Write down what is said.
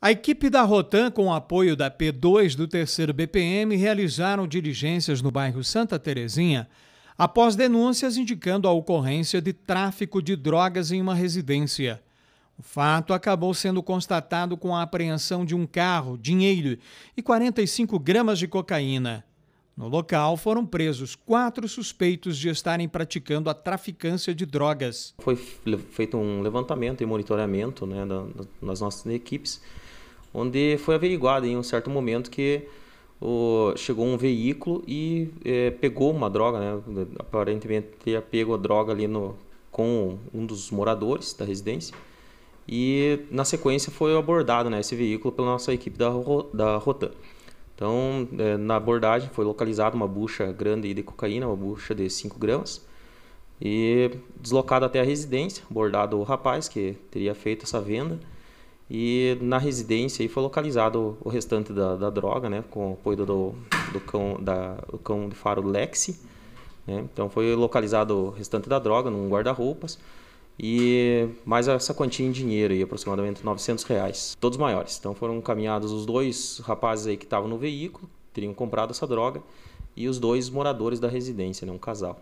A equipe da Rotan, com o apoio da P2 do Terceiro BPM, realizaram diligências no bairro Santa Terezinha após denúncias indicando a ocorrência de tráfico de drogas em uma residência. O fato acabou sendo constatado com a apreensão de um carro, dinheiro e 45 gramas de cocaína. No local foram presos quatro suspeitos de estarem praticando a traficância de drogas. Foi feito um levantamento e monitoramento né, nas nossas equipes onde foi averiguado em um certo momento que o, chegou um veículo e é, pegou uma droga, né? aparentemente teria pego a droga ali no, com um dos moradores da residência. E na sequência foi abordado né, esse veículo pela nossa equipe da, da Rotan. Então, é, na abordagem foi localizada uma bucha grande de cocaína, uma bucha de 5 gramas. E deslocado até a residência, abordado o rapaz que teria feito essa venda e na residência aí foi localizado o restante da, da droga, né? Com o apoio do, do cão, da, o cão de faro Lexi. Né? Então foi localizado o restante da droga num guarda-roupas. E mais essa quantia em dinheiro aí, aproximadamente 900 reais. Todos maiores. Então foram caminhados os dois rapazes aí que estavam no veículo, teriam comprado essa droga. E os dois moradores da residência, né? Um casal.